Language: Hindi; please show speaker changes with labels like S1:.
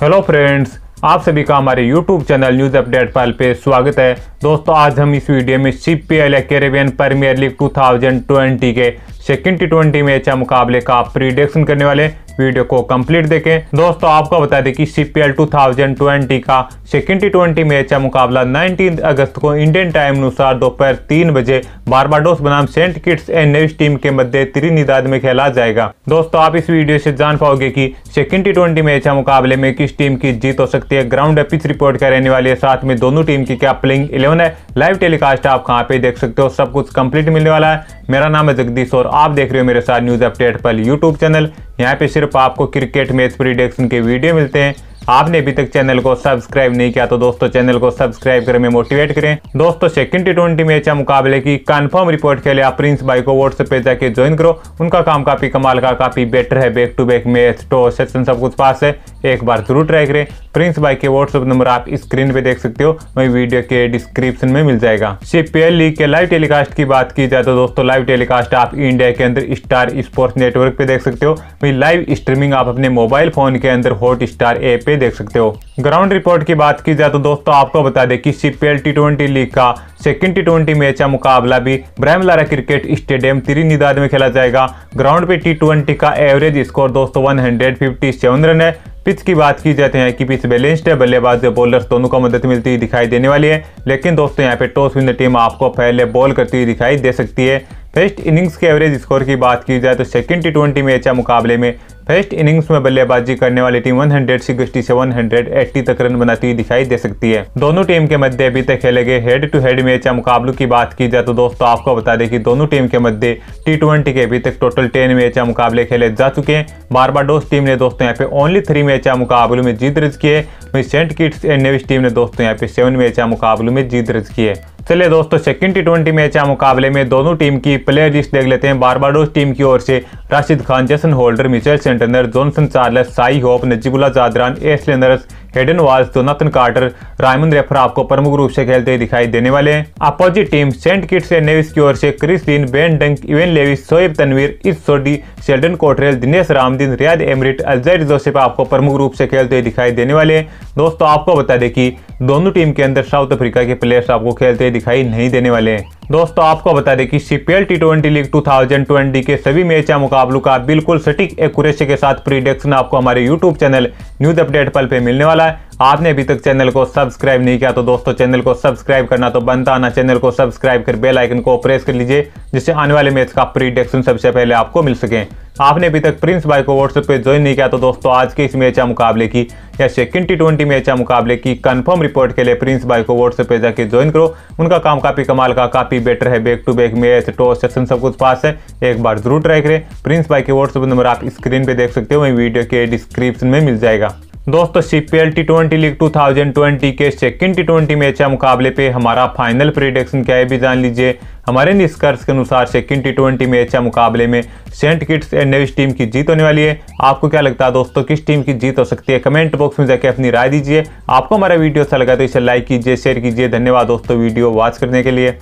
S1: हेलो फ्रेंड्स आप सभी का हमारे यूट्यूब चैनल न्यूज़ अपडेट पाल पे स्वागत है दोस्तों आज हम इस वीडियो में C P L Caribbean Premier League 2020 के सेकेंड टी ट्वेंटी मैच मुकाबले का प्रिडिक्शन करने वाले वीडियो को कंप्लीट देखें दोस्तों आपको बता दें कि सीपीएल 2020 का सेकेंड टी ट्वेंटी मैच का मुकाबला 19 अगस्त को इंडियन टाइम अनुसार दोपहर तीन बजे बारबाडोस बनाम Saint Kitts and Nevis team के मध्य त्रिनिदाद में खेला जाएगा दोस्तों आप इस वीडियो से जान पाओगे कि सेकेंड टी ट्वेंटी मैच का मुकाबले में किस टीम की जीत हो सकती है ग्राउंड पिच रिपोर्ट का रहने वाली है साथ में दोनों टीम की क्या प्लेइंग इलेवन है लाइव टेलीकास्ट आप कहाँ पे देख सकते हो सब कुछ कंप्लीट मिलने वाला है मेरा नाम है जगदीश और आप देख रहे हो मेरे साथ न्यूज अपडेट पर यूट्यूब चैनल यहाँ पे सिर्फ आपको क्रिकेट मैच प्रिडिक्शन के वीडियो मिलते हैं आपने अभी तक चैनल को सब्सक्राइब नहीं किया तो दोस्तों चैनल को सब्सक्राइब करें मोटिवेट करें दोस्तों सेकंड टी ट्वेंटी मैच या मुकाबले की कंफर्म रिपोर्ट के लिए आप प्रिंस भाई को व्हाट्सएप पे जाके ज्वाइन करो उनका काम काफी कमाल का काफी बेटर है back to back match toss session सब कुछ पास है एक बार जरूर ट्राई करें प्रिंस बाइक के व्हाट्सअप नंबर आप स्क्रीन पे देख सकते हो वही वीडियो के डिस्क्रिप्शन में मिल जाएगा सीपीएल लीग के लाइव टेलीकास्ट की बात की जाए तो दोस्तों लाइव टेलीकास्ट आप इंडिया के अंदर स्टार स्पोर्ट्स नेटवर्क पे देख सकते हो वही लाइव स्ट्रीमिंग आप अपने मोबाइल फोन के अंदर हॉट स्टार ऐप पे देख सकते हो ग्राउंड रिपोर्ट की बात की जाए तो दोस्तों आपको बता दें कि सीपीएल टी ट्वेंटी लीग का सेकेंड टी ट्वेंटी मैच का मुकाबला भी ब्रहमलारा क्रिकेट स्टेडियम त्रिनिदाद में खेला जाएगा ग्राउंड पे टी ट्वेंटी का एवरेज स्कोर दोस्तों वन रन है पिच की बात की जाती है कि पिच बैलेंस्ड है बल्लेबाज बॉलर्स दोनों को मदद मिलती हुई दिखाई देने वाली है लेकिन दोस्तों यहाँ पे टॉस विनर टीम आपको पहले बॉल करती हुई दिखाई दे सकती है फर्स्ट इनिंग्स के एवरेज स्कोर की बात की जाए तो सेकंड टी ट्वेंटी मैच या मुकाबले में फर्स्ट इनिंग्स में बल्लेबाजी करने वाली टीम 160 से 180 तक रन बनाती हुई दिखाई दे सकती है दोनों टीम के मध्य अभी तक खेले गए हेड टू हेड मैच या मुकाबलों की बात की जाए तो दोस्तों आपको बता दें कि दोनों टीम के मध्य टी के अभी तक टोटल टेन मैच या मुकाबले खेले जा चुके हैं बारबाडोस टीम ने दोस्तों यहाँ पे ओनली थ्री मैच या मुकाबलों में जीत दर्ज किए वही Saint Kitts and Nevis team ने दोस्तों यहाँ पे सेवन मैच या मुकाबलों में जीत दर्ज किए चलिए दोस्तों सेकंड टी ट्वेंटी मैच है मुकाबले में दोनों टीम की प्लेयर लिस्ट देख लेते हैं बारबाडोस टीम की ओर से Rashid Khan Jason Holder Mitchell Santner Johnson Charles Shai Hope Najibullah Zadran एस लेनरस हेडन वॉल्स तो नतन कार्टर रायमन रेफर आपको प्रमुख रूप से खेलते हुए दिखाई देने वाले हैं अपोजिट टीम सेंट किट्स से नेविस की ओर से Chris Lynn Ben Dunk Evin Lewis Sohail Tanvir Ish Sodhi Sheldon Cottrell Dinesh Ramdin Rayad Emrit Alzarri Joseph आपको प्रमुख रूप से खेलते हुए दिखाई देने वाले हैं दोस्तों आपको बता दें कि दोनों टीम के अंदर साउथ अफ्रीका के प्लेयर्स आपको खेलते हुए दिखाई नहीं देने वाले हैं दोस्तों आपको बता दें कि सीपीएल टी ट्वेंटी लीग 2020 के सभी मैच या मुकाबलों का बिल्कुल सटीक एक्यूरेसी के साथ प्रीडिक्शन आपको हमारे यूट्यूब चैनल न्यूज अपडेट पल पे मिलने वाला है आपने अभी तक चैनल को सब्सक्राइब नहीं किया तो दोस्तों चैनल को सब्सक्राइब करना तो बनता ना चैनल को सब्सक्राइब कर बेल आइकन को प्रेस कर लीजिए जिससे आने वाले मैच का प्रीडिक्शन सबसे पहले आपको मिल सके आपने अभी तक प्रिंस भाई को व्हाट्सएप पे ज्वाइन नहीं किया तो दोस्तों आज के इस मैच मुकाबले की या सेकंड टी ट्वेंटी मैच मुकाबले की कंफर्म रिपोर्ट के लिए प्रिंस भाई को व्हाट्सएप पे जाके ज्वाइन करो उनका काम काफ़ी कमाल का काफ़ी बेटर है back to back match toss section सब कुछ पास है एक बार जरूर ट्राई करें प्रिंस भाई के व्हाट्सएप नंबर आप स्क्रीन पर देख सकते हो वहीं वीडियो के डिस्क्रिप्शन में मिल जाएगा दोस्तों C P L T twenty league two thousand twenty के सेकंड टी ट्वेंटी मैच मुकाबले पे हमारा फाइनल प्रिडिक्शन क्या है भी जान लीजिए हमारे निष्कर्ष के अनुसार सेकेंड टी ट्वेंटी मैच या मुकाबले में Saint Kitts and Nevis team की जीत होने वाली है आपको क्या लगता है दोस्तों किस टीम की जीत हो सकती है कमेंट बॉक्स में जाकर अपनी राय दीजिए आपको हमारा वीडियो अच्छा लगा तो इसे लाइक कीजिए शेयर कीजिए धन्यवाद दोस्तों वीडियो वॉच करने के लिए